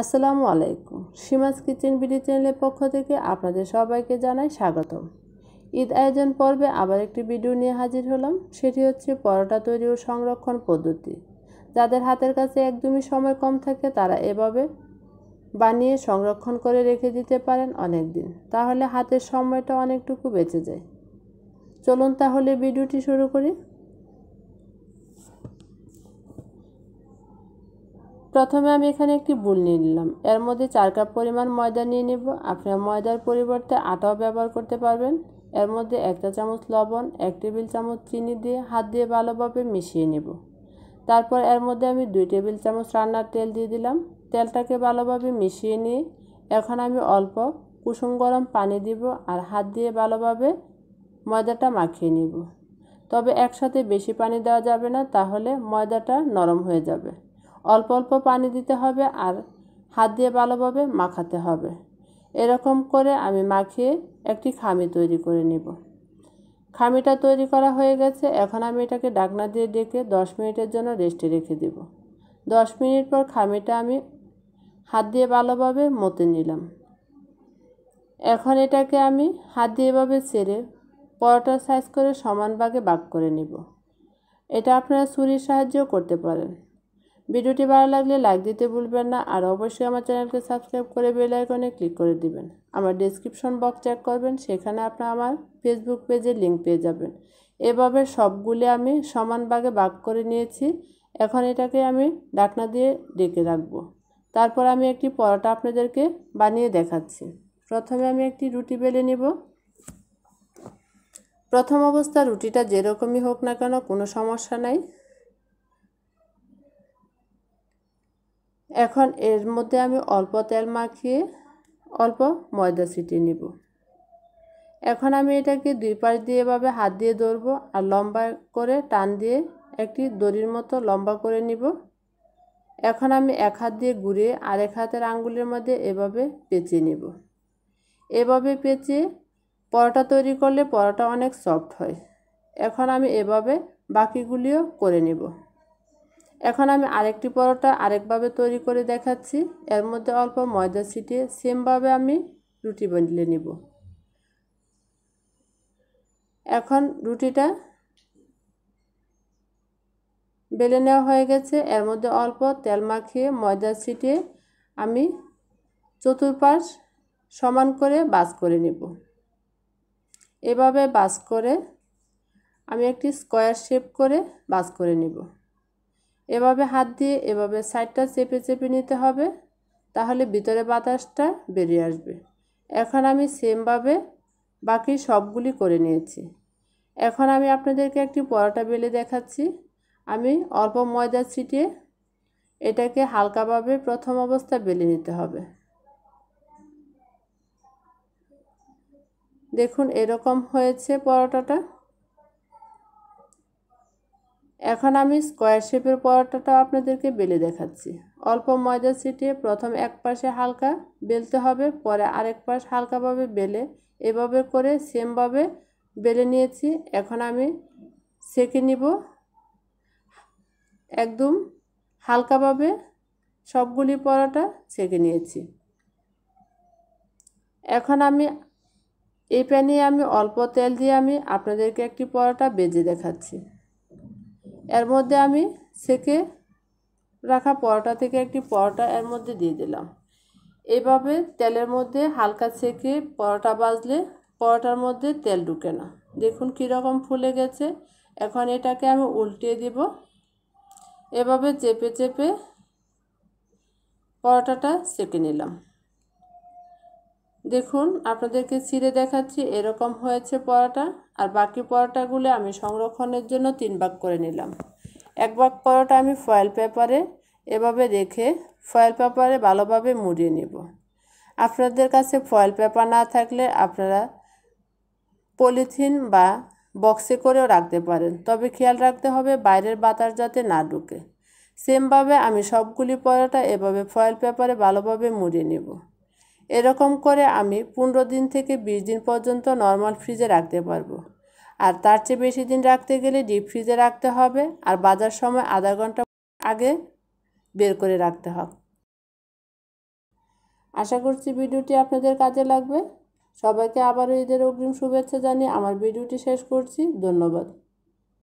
আসসালামু আলাইকুম সীমাজ kitchen BD চ্যানেলের পক্ষ থেকে আপনাদের সবাইকে জানাই স্বাগতম ঈদ আয়োজন পর্বে আবার একটি ভিডিও নিয়ে হাজির হলাম সেটি হচ্ছে পরোটা তৈরি ও সংরক্ষণ পদ্ধতি যাদের হাতের কাছে একদমই সময় কম থাকে তারা এভাবে বানিয়ে সংরক্ষণ করে রেখে দিতে পারেন অনেক দিন তাহলে হাতের সময়টা অনেকটুকু বেঁচে যায় চলুন তাহলে ভিডিওটি শুরু করি প্রথমে আমি এখানে একটি বুল নিয়ে নিলাম এর মধ্যে চার কাপ পরিমাণ ময়দা নিয়ে নেব আপনারা ময়দার পরিবর্তে আটাও ব্যবহার করতে পারবেন এর মধ্যে একটা চামচ লবণ এক টেবিল চামচ চিনি দিয়ে হাত দিয়ে ভালোভাবে মিশিয়ে নেব তারপর এর মধ্যে আমি দুই টেবিল চামচ রান্নার তেল দিয়ে দিলাম তেলটাকে ভালোভাবে মিশিয়ে নিয়ে এখন আমি অল্প কুসুম গরম পানি দিব আর হাত দিয়ে ভালোভাবে ময়দাটা মাখিয়ে নেব তবে একসাথে বেশি পানি দেওয়া যাবে না তাহলে ময়দাটা নরম হয়ে যাবে অল্প অল্প পানি দিতে হবে আর হাত দিয়ে ভালোভাবে মাখাতে হবে এরকম করে আমি মাখিয়ে একটি খামি তৈরি করে নিব খামিটা তৈরি করা হয়ে গেছে এখন আমি এটাকে ডাকনা দিয়ে ডেকে দশ মিনিটের জন্য রেস্টে রেখে দেব দশ মিনিট পর খামিটা আমি হাত দিয়ে ভালোভাবে মতে নিলাম এখন এটাকে আমি হাত দিয়ে এভাবে ছেড়ে পরোটার সাইজ করে সমান ভাগে ভাগ করে নিব এটা আপনারা ছুরির সাহায্যেও করতে পারেন ভিডিওটি ভালো লাগলে লাইক দিতে ভুলবেন না আর অবশ্যই আমার চ্যানেলকে সাবস্ক্রাইব করে বেল আইকনে ক্লিক করে দিবেন আমার ডেসক্রিপশন বক্স চেক করবেন সেখানে আপনার আমার ফেসবুক পেজের লিঙ্ক পেয়ে যাবেন এভাবে সবগুলি আমি সমান ভাগে ভাগ করে নিয়েছি এখন এটাকে আমি ডাকনা দিয়ে ডেকে রাখবো তারপর আমি একটি পরোটা আপনাদেরকে বানিয়ে দেখাচ্ছি প্রথমে আমি একটি রুটি বেলে নেব প্রথম অবস্থা রুটিটা যেরকমই হোক না কেন কোনো সমস্যা নাই এখন এর মধ্যে আমি অল্প তেল মাখিয়ে অল্প ময়দা ছিটিয়ে নিব এখন আমি এটাকে দুই পাশ দিয়ে এভাবে হাত দিয়ে ধরব আর লম্বা করে টান দিয়ে একটি দড়ির মতো লম্বা করে নিব এখন আমি এক হাত দিয়ে ঘুরে আর এক হাতের আঙ্গুলের মধ্যে এভাবে পেঁচে নিব এভাবে পেঁচিয়ে পরোটা তৈরি করলে পরোটা অনেক সফট হয় এখন আমি এভাবে বাকিগুলিও করে নেব এখন আমি আরেকটি পরোটা আরেকভাবে তৈরি করে দেখাচ্ছি এর মধ্যে অল্প ময়দা ছিটিয়ে সেমভাবে আমি রুটি বানিয়ে নিব এখন রুটিটা বেলে নেওয়া হয়ে গেছে এর মধ্যে অল্প তেল মাখিয়ে ময়দা ছিটিয়ে আমি চতুর্পাশ সমান করে বাস করে নেব এভাবে বাস করে আমি একটি স্কোয়ার শেপ করে বাস করে নেব এভাবে হাত দিয়ে এভাবে সাইডটা চেপে চেপে নিতে হবে তাহলে ভিতরে বাতাসটা বেরিয়ে আসবে এখন আমি সেমভাবে বাকি সবগুলি করে নিয়েছি এখন আমি আপনাদেরকে একটি পরোটা বেলে দেখাচ্ছি আমি অল্প ময়দা ছিটিয়ে এটাকে হালকাভাবে প্রথম অবস্থা বেলে নিতে হবে দেখুন এরকম হয়েছে পরোটাটা এখন আমি স্কোয়ার শেপের পরোটাটা আপনাদেরকে বেলে দেখাচ্ছি অল্প ময়দা ছিটিয়ে প্রথম এক পাশে হালকা বেলতে হবে পরে আরেক পাশ হালকাভাবে বেলে এভাবে করে সেমভাবে বেলে নিয়েছি এখন আমি সেঁকে নিব একদম হালকাভাবে সবগুলি পরোটা সেঁকে নিয়েছি এখন আমি এই প্যানে আমি অল্প তেল দিয়ে আমি আপনাদেরকে একটি পরোটা বেজে দেখাচ্ছি এর মধ্যে আমি সেকে রাখা পরোটা থেকে একটি পরোটা এর মধ্যে দিয়ে দিলাম এভাবে তেলের মধ্যে হালকা সেকে পরোটা বাজলে পরোটার মধ্যে তেল ঢুকে না দেখুন কীরকম ফুলে গেছে এখন এটাকে আমি উল্টিয়ে দিব এভাবে চেপে চেপে পরোটাটা সেকে নিলাম দেখুন আপনাদেরকে ছিঁড়ে দেখাচ্ছি এরকম হয়েছে পরোটা আর বাকি পরোটাগুলো আমি সংরক্ষণের জন্য তিন ভাগ করে নিলাম এক ভাগ পরোটা আমি ফয়েল পেপারে এভাবে রেখে ফয়েল পেপারে ভালোভাবে মুড়িয়ে নিব আপনাদের কাছে ফয়েল পেপার না থাকলে আপনারা পলিথিন বা বক্সে করেও রাখতে পারেন তবে খেয়াল রাখতে হবে বাইরের বাতাস যাতে না ঢুকে সেমভাবে আমি সবগুলি পরোটা এভাবে ফয়েল পেপারে ভালোভাবে মুড়িয়ে নেব এরকম করে আমি পনেরো দিন থেকে বিশ দিন পর্যন্ত নর্মাল ফ্রিজে রাখতে পারবো আর তার চেয়ে বেশি দিন রাখতে গেলে ডিপ ফ্রিজে রাখতে হবে আর বাজার সময় আধা ঘন্টা আগে বের করে রাখতে হবে আশা করছি ভিডিওটি আপনাদের কাজে লাগবে সবাইকে আবারও ঈদের অগ্রিম শুভেচ্ছা জানিয়ে আমার ভিডিওটি শেষ করছি ধন্যবাদ